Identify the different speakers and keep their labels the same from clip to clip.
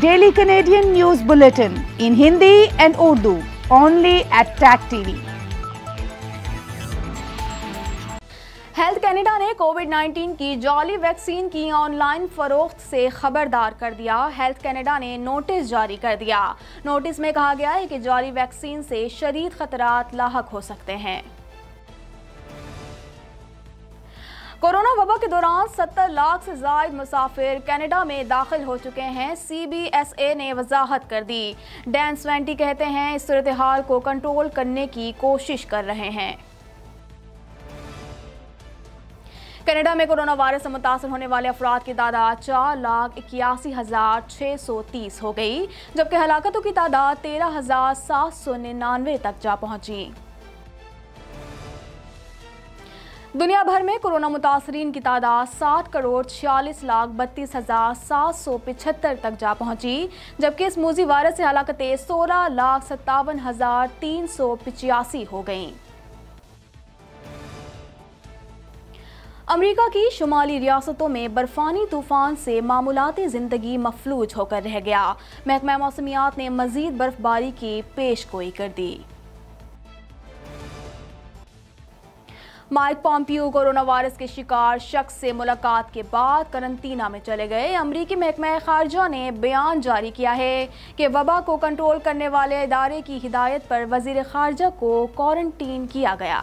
Speaker 1: daily Canadian news bulletin in Hindi and Urdu only at tag TV Health Canada ने Covid 19 की जाली vaccine की online फरोख्त से खबरदार कर दिया हेल्थ कैनेडा ने नोटिस जारी कर दिया नोटिस में कहा गया है कि जाली वैक्सीन से शरीर खतरात लाक हो सकते हैं कोरोना वबा के दौरान 70 लाख से जायद मुसाफिर कनाडा में दाखिल हो चुके हैं सी बी एस ए ने वजाहत कर दी डैन स्वेंटी कहते हैं इस सूरत हाल को कंट्रोल करने की कोशिश कर रहे हैं कनाडा में कोरोना वायरस से मुतासर होने वाले अफराद की तादाद चार लाख इक्यासी हज़ार छः सौ तीस हो गई जबकि हलाकतों की तादाद तेरह हज़ार सात सौ निन्यानवे तक जा पहुंची दुनिया भर में कोरोना मुतासरीन की तादाद सात करोड़ छियालीस लाख बत्तीस हज़ार सात सौ पिछहत्तर तक जा पहुंची जबकि इस मूजी वायरस से हलाकतें सोलह लाख सत्तावन हज़ार तीन सौ पिचासी हो गईं अमेरिका की शुमाली रियासतों में बर्फानी तूफान से मामूलती ज़िंदगी मफलूज होकर रह गया महकमा मौसमियात ने मजीद बर्फबारी की पेश गोई कर दी माइक पॉम्पियो कोरोना वायरस के शिकार शख्स से मुलाकात के बाद करंतना में चले गए अमरीकी महकमा खारजा ने बयान जारी किया है कि वबा को कंट्रोल करने वाले इदारे की हिदायत पर वजीर खारजा को क्वारंटीन किया गया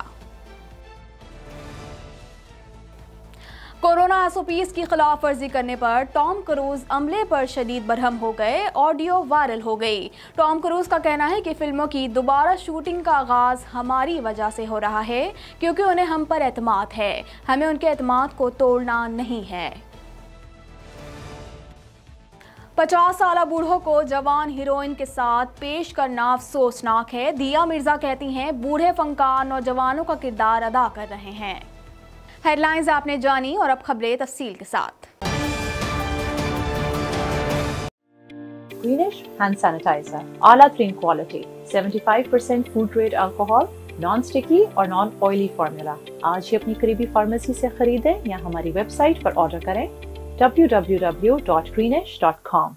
Speaker 1: कोरोना एसओपीस की खिलाफ वर्जी करने पर टॉम क्रूज अमले पर शदीद बरहम हो गए ऑडियो वायरल हो गई टॉम क्रूज का कहना है कि फिल्मों की दोबारा शूटिंग का आगाज़ हमारी वजह से हो रहा है क्योंकि उन्हें हम पर एतम है हमें उनके अतमाद को तोड़ना नहीं है पचास साल बूढ़ों को जवान हीरोइन के साथ पेश करना अफसोसनाक है दिया मिर्ज़ा कहती हैं बूढ़े फंकार नौजवानों का किरदार अदा कर रहे हैं हेडलाइंस आपने जानी और अब खबरें तफसील के साथ
Speaker 2: Greenish hand sanitizer, Ala 3 quality, 75% food grade alcohol, non sticky और नॉन ऑयली फार्मूला आज ही अपनी करीबी फार्मेसी से खरीदें या हमारी वेबसाइट पर ऑर्डर करें www.greenish.com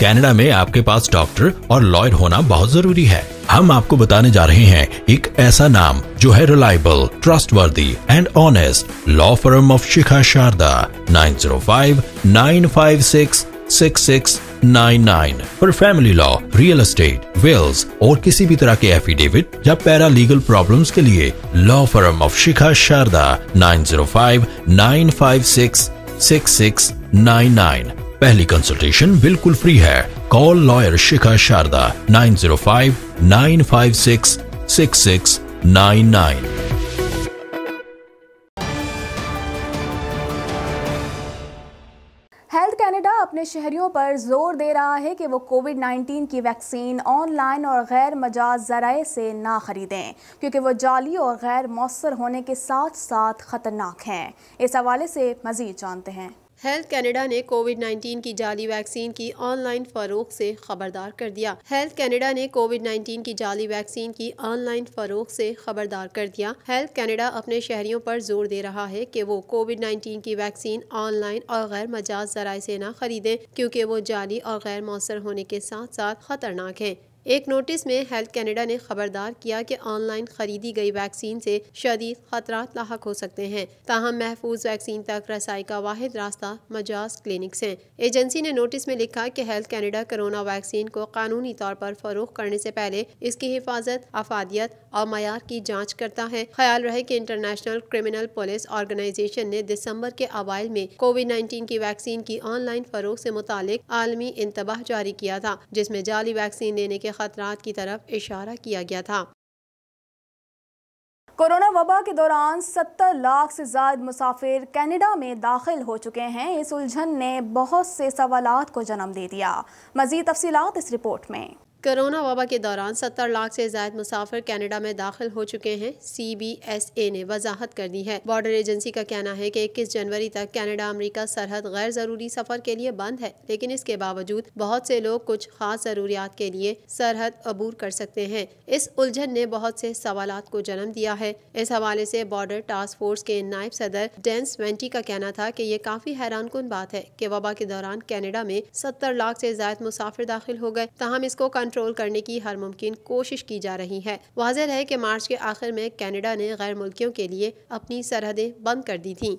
Speaker 1: कनाडा में आपके पास डॉक्टर और लॉयर होना बहुत जरूरी है हम आपको बताने जा रहे हैं एक ऐसा नाम जो है reliable trustworthy and honest law firm of Shikha Sharda 9059566699 for family law real estate wills और किसी भी तरह के एफिडेविट या पैरा लीगल प्रॉब्लम्स के लिए law firm of Shikha Sharda 905 956 पहली कंसल्टेशन बिल्कुल फ्री है call lawyer Shikha Sharda nine zero five nine five six six six nine nine Health Canada अपने शहरियों पर जोर दे रहा है कि वो कोविड 19 की वैक्सीन ऑनलाइन और गैर मजाज जराए से ना ख़रीदें क्योंकि वो जाली और गैर मौसर होने के साथ साथ ख़तरनाक
Speaker 2: हैं इस हवाले से मज़ीद जानते हैं हेल्थ कनाडा ने कोविड 19 की जाली वैक्सीन की ऑनलाइन फरोख से खबरदार कर दिया हेल्थ कनाडा ने कोविड 19 की जाली वैक्सीन की ऑनलाइन फरोख से खबरदार कर दिया हेल्थ कनाडा अपने शहरियों पर जोर दे रहा है कि वो कोविड 19 की वैक्सीन ऑनलाइन और गैर मजाज जराये से न खरीदें क्योंकि वो जाली और गैर मौसर होने के साथ साथ खतरनाक है एक नोटिस में हेल्थ कैनेडा ने खबरदार किया कि ऑनलाइन खरीदी गई वैक्सीन से शदीद खतरा लाक हो सकते हैं ताहम महफूज वैक्सीन तक रसाई का वाद रास्ता मजाज क्लिनिक्स हैं एजेंसी ने नोटिस में लिखा कि हेल्थ कैनेडा कोरोना वैक्सीन को कानूनी तौर पर फरोख करने से पहले इसकी हिफाजत अफादियत और मैार की जाँच करता है ख्याल रहे कि इंटरनेशनल क्रिमिनल पुलिस ऑर्गेनाइजेशन ने दिसंबर के अवाइल में कोविड नाइन्टीन की वैक्सीन की ऑनलाइन फरोख से मुतल आलमी इंतबाह जारी किया था जिसमे जाली वैक्सीन लेने के ख़तरा की तरफ इशारा किया गया था
Speaker 1: कोरोना वबा के दौरान 70 लाख से ज्यादा मुसाफिर कनाडा में दाखिल हो चुके हैं इस उलझन ने बहुत से सवाल को
Speaker 2: जन्म दे दिया
Speaker 1: मजीद तफसी इस रिपोर्ट में
Speaker 2: कोरोना वबा के दौरान 70 लाख से जायद मुसाफिर कनाडा में दाखिल हो चुके हैं सी बी एस ए ने वजाहत कर दी है बॉर्डर एजेंसी का कहना है कि 21 जनवरी तक कनाडा अमरीका सरहद गैर ज़रूरी सफ़र के लिए बंद है लेकिन इसके बावजूद बहुत से लोग कुछ खास ज़रूरियात के लिए सरहद अबूर कर सकते हैं इस उलझन ने बहुत से सवाल को जन्म दिया है इस हवाले ऐसी बॉर्डर टास्क फोर्स के नायब सदर डेंस वेंटी का कहना था की ये काफ़ी हैरान कन बात है की वबा के दौरान कैनेडा में सत्तर लाख ऐसी जायद मुसाफिर दाखिल हो गए तहम इसको कंट्रोल करने की हर मुमकिन कोशिश की जा रही है वाजह है कि मार्च के आखिर में कनाडा ने गैर मुल्कियों के लिए अपनी सरहदें बंद कर दी थी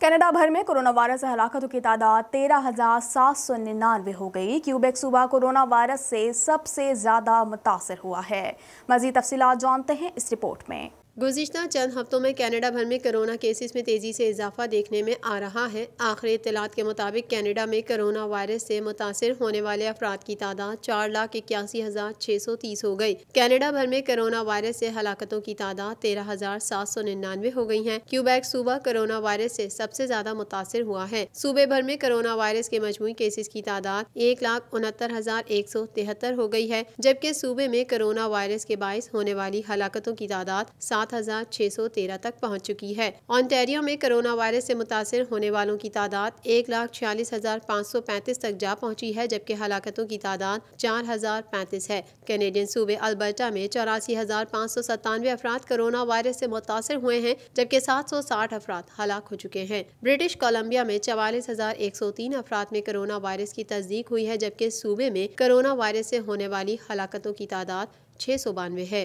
Speaker 2: कनाडा भर में कोरोना वायरस हलाकतों की तादाद तेरह हजार सात सौ निन्यानवे
Speaker 1: हो गई क्यूबेक सूबा कोरोना वायरस से सबसे ज़्यादा मुतासर हुआ है मजीद तफसी जानते हैं इस रिपोर्ट में
Speaker 2: गुजशत चंद हफ्तों में कनाडा भर में कोरोना केसेस में तेज़ी से इजाफा देखने में आ रहा है आखिरी इतलात के मुताबिक कनाडा में कोरोना वायरस से मुतासर होने वाले अफराद की तादाद चार लाख इक्यासी हज़ार छः सौ तीस हो गई कनाडा भर में कोरोना वायरस से हलाकतों की तादाद तेरह हज़ार सात सौ निन्यानवे हो गई है क्यूबैक सूबा कोरोना वायरस से सबसे ज़्यादा मुतासर हुआ है सूबे भर में कोरोना वायरस के मजमू केसेस की तादाद एक लाख उनहत्तर हज़ार एक सौ तिहत्तर हो गई है जबकि सूबे में कोरोना वायरस के बायस होने वाली हलाकतों की तादाद सात सात हजार छह सौ तेरह तक पहुँच चुकी है ऑन्टेरियो में कोरोना वायरस ऐसी मुतासर होने वालों की तादाद एक लाख छियालीस हजार पाँच सौ पैंतीस तक जा पहुँची है जबकि हलाकतों की तादाद चार हजार पैंतीस है कैनेडियन सूबे अल्बर्टा में चौरासी हजार पाँच सौ सतानवे अफराद कोरोना वायरस ऐसी मुतासर हुए हैं जबकि सात सौ साठ अफराद हलाक हो चुके हैं ब्रिटिश कोलंबिया में चवालीस हजार एक सौ तीन अफराद में कोरोना वायरस की तस्दीक हुई है जबकि सूबे में कोरोना वायरस से होने वाली हलाकतों की तादाद छह सौ बानवे है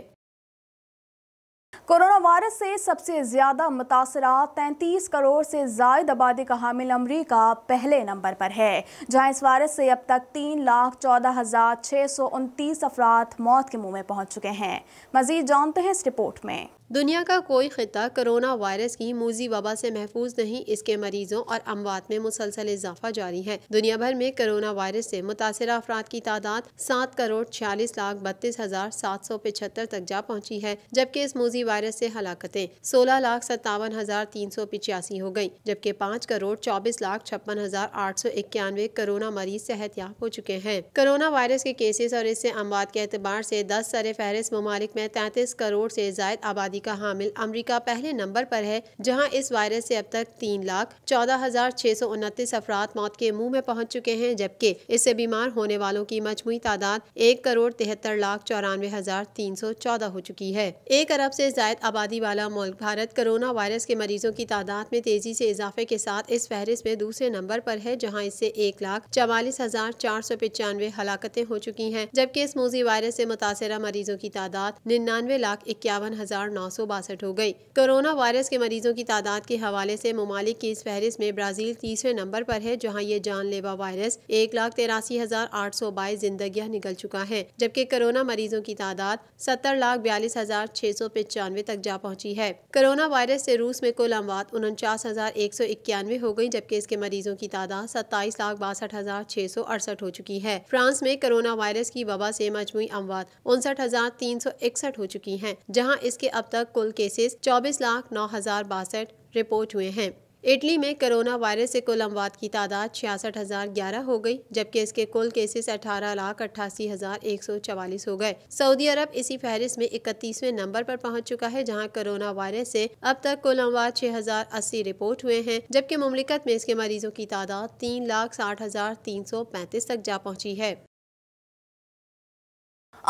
Speaker 2: कोरोना वायरस से सबसे ज़्यादा मुतासर 33
Speaker 1: करोड़ से जायद आबादी का हामिल अमरीका पहले नंबर पर है जहां इस वायरस से अब तक तीन लाख चौदह हज़ार छः सौ उनतीस अफराद मौत के मुंह में पहुंच चुके हैं
Speaker 2: मजीद जानते हैं इस रिपोर्ट में दुनिया का कोई ख़िता कोरोना वायरस की मूजी वबा से महफूज नहीं इसके मरीजों और अमवात में मुसलसल इजाफा जारी है दुनिया भर में कोरोना वायरस से मुतासर अफराद की तादाद सात करोड़ छियालीस लाख बत्तीस हजार सात सौ पिछहत्तर तक जा पहुँची है जबकि इस मूजी वायरस से हलाकतें सोलह लाख सत्तावन हजार तीन सौ पिचासी हो गयी जबकि पाँच करोड़ चौबीस लाख छप्पन हजार आठ सौ इक्यानवे कोरोना मरीज सेहत याब हो चुके हैं कोरोना वायरस के केसेस और इससे अमवात के अतबार से दस सर फहरिस्त ममालिक में तैतीस करोड़ से जायद आबादी का हामिल अमरीका पहले नंबर पर है जहाँ इस वायरस से अब तक तीन लाख चौदह हजार छह सौ उनतीस अफराद मौत के मुंह में पहुंच चुके हैं जबकि इससे बीमार होने वालों की मजमू तादाद एक करोड़ तिहत्तर लाख चौरानवे हजार तीन सौ चौदह हो चुकी है एक अरब से जायद आबादी वाला मुल्क भारत कोरोना वायरस के मरीजों की तादाद में तेजी से इजाफे के साथ इस फहरिस्त में दूसरे नंबर पर है जहाँ इससे एक लाख चवालीस हजार चार सौ पचानवे हलाकते हो चुकी हैं जबकि इस मोजी वायरस से मुतासरा मरीजों की तादाद निन्यानवे लाख इक्यावन हजार नौ हो गई कोरोना वायरस के मरीजों की तादाद के हवाले से ममालिक की इस फहरिस्त में ब्राज़ील तीसरे नंबर पर है जहाँ ये जानलेवा वायरस एक लाख तेरासी हज़ार आठ सौ बाईस जिंदगियाँ निकल चुका है जबकि कोरोना मरीजों की तादाद सत्तर लाख बयालीस हज़ार छह सौ पचानवे तक जा पहुँची है कोरोना वायरस से रूस में कुल अमवात उनचास हज़ार एक सौ इक्यानवे हो गई जबकि इसके मरीजों की तादाद सत्ताईस लाख बासठ हज़ार छह सौ अड़सठ हो चुकी है फ्रांस में कोरोना वायरस की वबा से मजमू अमवात उनसठ हज़ार तीन सौ इकसठ हो चुकी है जहाँ इसके अब तक कुल केसेस चौबीस लाख नौ हजार बासठ रिपोर्ट हुए हैं इटली में कोरोना वायरस से कुल अमवात की तादाद छियासठ हज़ार ग्यारह हो गई जबकि इसके कुल केसेस अठारह लाख अट्ठासी हज़ार एक सौ चवालीस हो गए सऊदी अरब इसी फहरिस्त में इकतीसवें नंबर पर पहुंच चुका है जहां कोरोना वायरस से अब तक कुल अमवात छह हज़ार अस्सी रिपोर्ट हुए हैं जबकि ममलिकत में इसके मरीजों की तादाद तीन लाख साठ हज़ार तीन सौ पैंतीस तक जा पहुँची है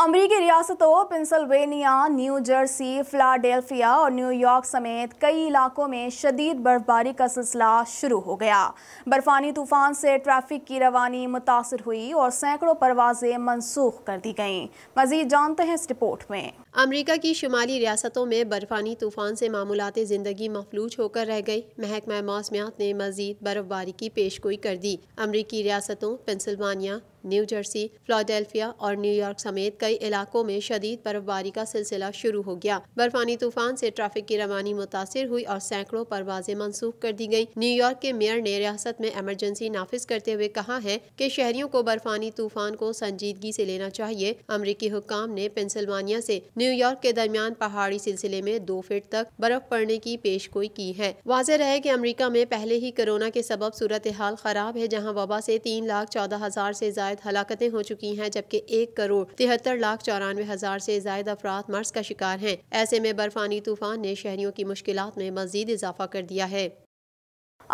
Speaker 2: अमरीकी रियासतों पेंसिल्वेनिया
Speaker 1: न्यू जर्सी फिलाडेल्फिया और न्यूयॉर्क समेत कई इलाकों में शदीद बर्फबारी का सिलसिला शुरू हो गया बर्फानी तूफान से ट्रैफिक की रवानी मुतासर
Speaker 2: हुई और सैकड़ों परवाजें मनसूख कर दी गईं मजीद जानते हैं इस रिपोर्ट में अमरीका की शुमाली रियासतों में बर्फानी तूफान से मामूलत ज़िंदगी मफलूज होकर रह गई महकमा मौसमियात ने मजीद बर्फबारी की पेशगोई कर दी अमरीकी रियासतों पेंसिल्वानिया न्यू जर्सी फ्लाडेल्फिया और न्यूयॉर्क समेत कई इलाकों में शदीद बर्फबारी का सिलसिला शुरू हो गया बर्फानी तूफान से ट्रैफिक की रवानी मुतासर हुई और सैकड़ों परवाजें मनसूख कर दी गयी न्यूयॉर्क के मेयर ने रियासत में एमरजेंसी नाफिज करते हुए कहा है की शहरियों को बर्फानी तूफान को संजीदगी ऐसी लेना चाहिए अमरीकी हुकाम ने पेंसिल्वानिया ऐसी न्यूयॉर्क के दरमियान पहाड़ी सिलसिले में दो फीट तक बर्फ पड़ने की पेश गोई की है वाजह रहे की अमरीका में पहले ही कोरोना के सबब सूरत हाल खराब है जहाँ वबा ऐसी तीन लाख चौदह हजार ऐसी जायद हलाकतें हो चुकी है जबकि एक करोड़ तिहत्तर लाख चौरानवे हज़ार ऐसी जायद अफराद मर्ज का शिकार है ऐसे में बर्फानी तूफान ने शहरियों की मुश्किल में मजीद इजाफा कर दिया है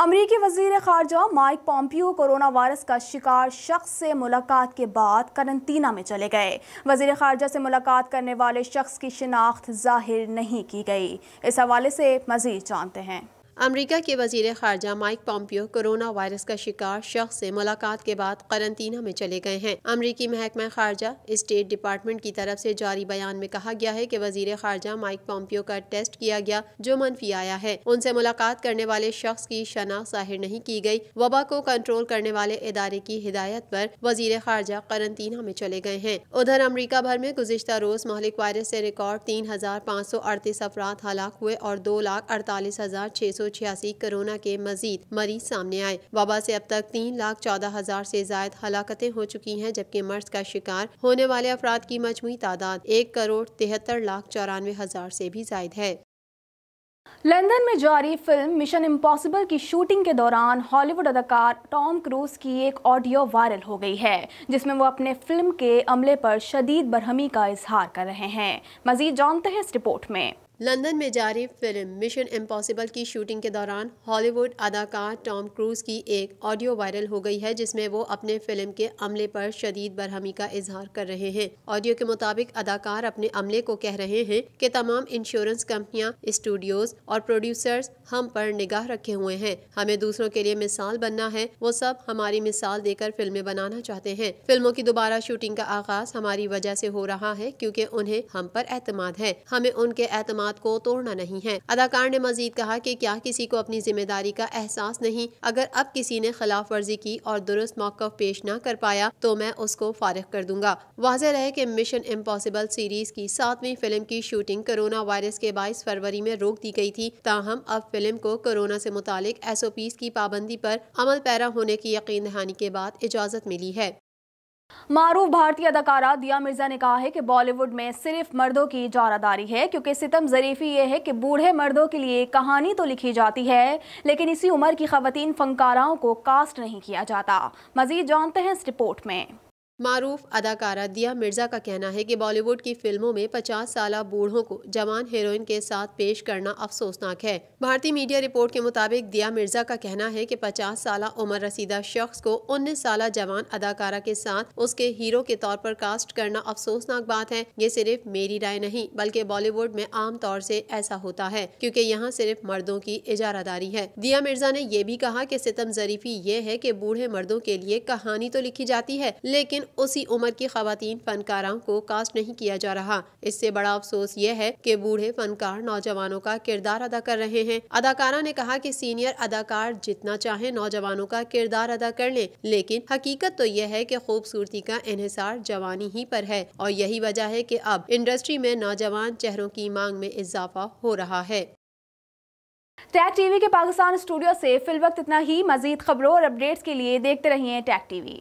Speaker 1: अमरीकी वजीर खारजा माइक पॉम्पियो कोरोना वायरस का शिकार शख्स से मुलाकात के बाद करंतना में चले गए वजीर खारजा से मुलाकात करने वाले शख्स की
Speaker 2: शिनाख्त जाहिर नहीं की गई इस हवाले से मजीद जानते हैं अमरीका के वजीर खारजा माइक पॉम्पियो कोरोना वायरस का शिकार शख्स से मुलाकात के बाद करंतना में चले गए हैं अमरीकी महकमा खारजा स्टेट डिपार्टमेंट की तरफ से जारी बयान में कहा गया है कि वजीर खारजा माइक पॉम्पियो का टेस्ट किया गया जो मनफी आया है उनसे मुलाकात करने वाले शख्स की शनाख्त जाहिर नहीं की गई वबा को कंट्रोल करने वाले इदारे की हिदायत पर वजीर खारजा करंतना में चले गए हैं उधर अमरीका भर में गुजशत रोज महलिक वायरस से रिकॉर्ड तीन हजार पाँच सौ अड़तीस अफराद हलाक हुए और दो लाख अड़तालीस हजार छह सौ छियासी कोरोना के मजीद मरीज सामने आए वबा से अब तक तीन लाख चौदह हजार ऐसी जायद हलाकतें हो चुकी हैं जबकि मर्ज का शिकार होने वाले अफराद की मजमू तादाद एक करोड़ तिहत्तर लाख चौरानवे हजार ऐसी भी जायद है
Speaker 1: लंदन में जारी फिल्म मिशन इम्पॉसिबल की शूटिंग के दौरान हॉलीवुड अदाकार टॉम क्रूज की एक ऑडियो वायरल हो गई है जिसमें वो अपने फिल्म के अमले पर शदीद बरहमी का इजहार कर रहे हैं मजीद
Speaker 2: जानते हैं इस रिपोर्ट में लंदन में जारी फिल्म मिशन इम्पॉसिबल की शूटिंग के दौरान हॉलीवुड अदाकार टॉम क्रूज की एक ऑडियो वायरल हो गई है जिसमें वो अपने फिल्म के अमले पर शदीद बरहमी का इजहार कर रहे हैं ऑडियो के मुताबिक अदाकार अपने अमले को कह रहे हैं कि तमाम इंश्योरेंस कंपनियां स्टूडियोज और प्रोड्यूसर्स हम पर निगाह रखे हुए हैं हमें दूसरों के लिए मिसाल बनना है वो सब हमारी मिसाल देकर फिल्में बनाना चाहते हैं फिल्मों की दोबारा शूटिंग का आगाज हमारी वजह से हो रहा है क्योंकि उन्हें हम पर एतमाद है हमें उनके एतमाद इल्ज़ामात को तोड़ना नहीं है अदाकार ने मजीद कहा की क्या किसी को अपनी जिम्मेदारी का एहसास नहीं अगर अब किसी ने खिलाफ वर्जी की और दुरुस्त मौका पेश न कर पाया तो मैं उसको फारग कर दूंगा वाज रहे की मिशन इम्पॉसिबल सीरीज की सातवीं फिल्म की शूटिंग कोरोना वायरस के बाईस फरवरी में रोक दी गयी थी ताहम अब फिल्म को कोरोना ऐसी मुतालिक एस ओ पी की पाबंदी आरोप अमल पैरा होने की यकीन दहानी के बाद इजाज़त मिली है
Speaker 1: मारूफ भारतीय अदाकारा दिया मिर्जा ने कहा है कि बॉलीवुड में सिर्फ मर्दों की जारादारी है क्योंकि सितम जरीफी ये है कि बूढ़े मर्दों के लिए कहानी तो लिखी जाती है लेकिन
Speaker 2: इसी उम्र की खातन फनकाराओं को कास्ट नहीं किया जाता मजीद जानते हैं इस रिपोर्ट में मारूफ अदाकारा दिया मिर्ज़ा का कहना है कि बॉलीवुड की फिल्मों में 50 साल बूढ़ों को जवान हीरोइन के साथ पेश करना अफसोसनाक है भारतीय मीडिया रिपोर्ट के मुताबिक दिया मिर्ज़ा का कहना है कि 50 साल उम्र रसीदा शख्स को उन्नीस साल जवान अदाकारा के साथ उसके हीरो के तौर पर कास्ट करना अफसोसनाक बात है ये सिर्फ मेरी राय नहीं बल्कि बॉलीवुड में आम तौर ऐसी ऐसा होता है क्यूँकी यहाँ सिर्फ मर्दों की इजारादारी है दिया मिर्ज़ा ने यह भी कहा की सितम जरीफी ये है की बूढ़े मर्दों के लिए कहानी तो लिखी जाती है लेकिन उसी उम्र की खातन फनकारों को कास्ट नहीं किया जा रहा इससे बड़ा अफसोस यह है कि बूढ़े फनकार नौजवानों का किरदार अदा कर रहे हैं अदाकारा ने कहा कि सीनियर अदाकार जितना चाहे नौजवानों का किरदार अदा कर ले, लेकिन हकीकत तो यह है कि खूबसूरती का इसार जवानी ही पर है और यही वजह है कि अब इंडस्ट्री में नौजवान चेहरों की मांग में इजाफा हो रहा है टैग टीवी के पाकिस्तान
Speaker 1: स्टूडियो से फिल वक्त इतना ही मजीद खबरों और अपडेट्स के लिए देखते रहिए टैग टीवी